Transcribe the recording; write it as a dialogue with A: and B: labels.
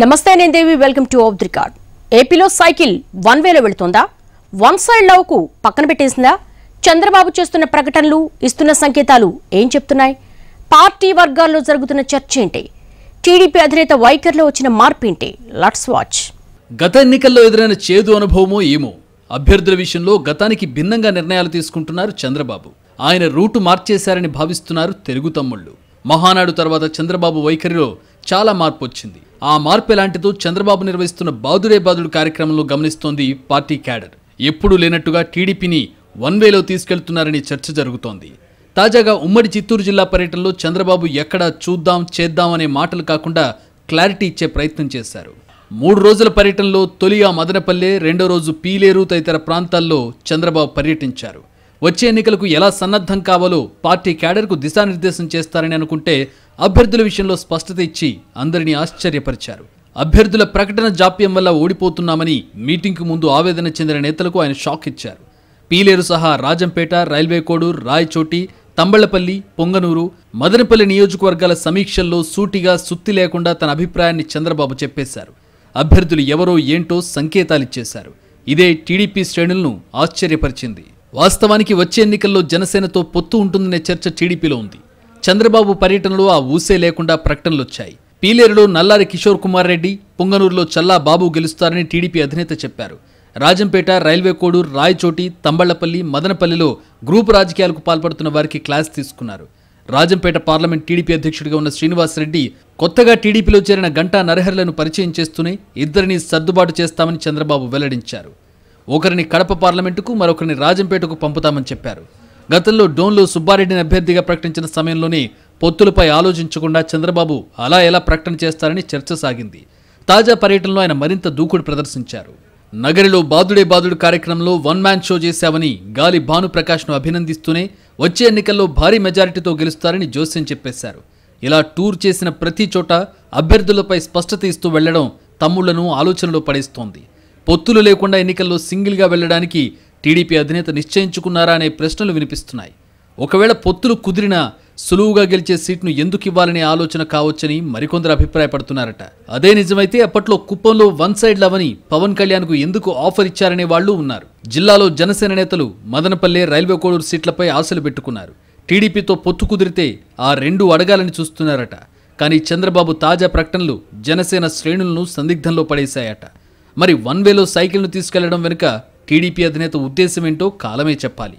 A: నమస్తే నేను Devi welcome to off the record ఏపీలో సైకిల్ వన్ వేలో వెళుతుందా వన్ సైడ్ కు పక్కన పెట్టేసిందా చంద్రబాబు చేస్తున్న ప్రకటనలు ఇస్తున్న సంకేతాలు ఏం చెప్తున్నాయి పార్టీ వర్గాల్లో జరుగుతున్న చర్చ ఏంటి టీడీపీ అధినేత వైఖరిలో వచ్చిన మార్పు ఏంటి లట్స్ వాచ్ గత ఎన్నికల్లో ఎదురైన చేదు అనుభవమో ఏమో అభ్యర్థుల విషయంలో గతానికి భిన్నంగా నిర్ణయాలు తీసుకుంటున్నారు చంద్రబాబు ఆయన రూటు మార్చేశారని భావిస్తున్నారు తెలుగు తమ్ముళ్ళు మహానాడు తర్వాత చంద్రబాబు వైఖరిలో చాలా మార్పు వచ్చింది ఆ మార్పు ఎలాంటిదో చంద్రబాబు నిర్వహిస్తున్న బాదురే బాదుడు కార్యక్రమంలో గమనిస్తోంది పార్టీ క్యాడర్ ఎప్పుడూ లేనట్టుగా టీడీపీని వన్ వేలో తీసుకెళ్తున్నారని చర్చ జరుగుతోంది తాజాగా ఉమ్మడి చిత్తూరు జిల్లా పర్యటనలో చంద్రబాబు ఎక్కడ చూద్దాం చేద్దాం అనే మాటలు కాకుండా క్లారిటీ ఇచ్చే ప్రయత్నం చేశారు మూడు రోజుల పర్యటనలో తొలి ఆ మదనపల్లె రెండో రోజు పీలేరు తదితర ప్రాంతాల్లో చంద్రబాబు పర్యటించారు వచ్చే ఎన్నికలకు ఎలా సన్నద్ధం కావాలో పార్టీ క్యాడర్కు దిశానిర్దేశం చేస్తారని అనుకుంటే అభ్యర్థుల విషయంలో స్పష్టత ఇచ్చి అందరినీ ఆశ్చర్యపరిచారు అభ్యర్థుల ప్రకటన జాప్యం వల్ల ఓడిపోతున్నామని మీటింగ్కు ముందు ఆవేదన చెందిన నేతలకు ఆయన షాక్ ఇచ్చారు పీలేరు సహా రాజంపేట రైల్వే కోడూరు రాయచోటి తంబళ్లపల్లి పొంగనూరు మదనపల్లి నియోజకవర్గాల సమీక్షల్లో సూటిగా సుత్తి లేకుండా తన అభిప్రాయాన్ని చంద్రబాబు చెప్పేశారు అభ్యర్థులు ఎవరో ఏంటో సంకేతాలిచ్చేశారు ఇదే టీడీపీ శ్రేణులను ఆశ్చర్యపరిచింది వాస్తవానికి వచ్చే ఎన్నికల్లో జనసేనతో పొత్తు ఉంటుందనే చర్చ టీడీపీలో ఉంది చంద్రబాబు పర్యటనలో ఆ ఊసే లేకుండా ప్రకటనలు వచ్చాయి పీలేరులో నల్లారి కిషోర్ కుమార్ రెడ్డి పుంగనూరులో చల్లా బాబు గెలుస్తారని టీడీపీ అధినేత చెప్పారు రాజంపేట రైల్వే కోడూరు రాయచోటి తంబళ్లపల్లి మదనపల్లిలో గ్రూపు రాజకీయాలకు పాల్పడుతున్న వారికి క్లాస్ తీసుకున్నారు రాజంపేట పార్లమెంట్ టీడీపీ అధ్యక్షుడిగా ఉన్న శ్రీనివాసరెడ్డి కొత్తగా టీడీపీలో చేరిన గంటా నరహర్లను పరిచయం చేస్తూనే ఇద్దరిని సర్దుబాటు చేస్తామని చంద్రబాబు వెల్లడించారు ఒకరిని కడప పార్లమెంటుకు మరొకరిని రాజంపేటకు పంపుతామని చెప్పారు గతంలో డోన్లు సుబ్బారెడ్డిని అభ్యర్థిగా ప్రకటించిన సమయంలోనే పొత్తులపై ఆలోచించకుండా చంద్రబాబు అలా ఎలా ప్రకటన చేస్తారని చర్చ సాగింది తాజా పర్యటనలో ఆయన మరింత దూకుడు ప్రదర్శించారు నగరిలో బాదుడే బాదుడు కార్యక్రమంలో వన్ మ్యాన్ షో చేశావని గాలి భానుప్రకాష్ను అభినందిస్తూనే వచ్చే ఎన్నికల్లో భారీ మెజారిటీతో గెలుస్తారని జోస్యం చెప్పేశారు ఇలా టూర్ చేసిన ప్రతి చోట అభ్యర్థులపై స్పష్టత ఇస్తూ వెళ్లడం తమ్ముళ్లను ఆలోచనలో పడేస్తోంది పొత్తులు లేకుండా ఎన్నికల్లో సింగిల్గా వెళ్లడానికి టీడీపీ అధినేత నిశ్చయించుకున్నారా అనే ప్రశ్నలు వినిపిస్తున్నాయి ఒకవేళ పొత్తులు కుదిరినా సులువుగా గెలిచే సీట్ను ఎందుకు ఇవ్వాలనే ఆలోచన కావచ్చని మరికొందరు అభిప్రాయపడుతున్నారట అదే నిజమైతే అప్పట్లో కుప్పంలో వన్ సైడ్ లవని పవన్ కళ్యాణ్కు ఎందుకు ఆఫర్ ఇచ్చారనే వాళ్ళు ఉన్నారు జిల్లాలో జనసేన నేతలు మదనపల్లె రైల్వే కోడూరు సీట్లపై ఆశలు పెట్టుకున్నారు టీడీపీతో పొత్తు కుదిరితే ఆ రెండు అడగాలని చూస్తున్నారట కానీ చంద్రబాబు తాజా ప్రకటనలు జనసేన శ్రేణులను సందిగ్ధంలో పడేశాయట మరి వన్ వేలో సైకిల్ను తీసుకెళ్లడం వెనుక టీడీపీ అధినేత ఉద్దేశం ఏంటో కాలమే చెప్పాలి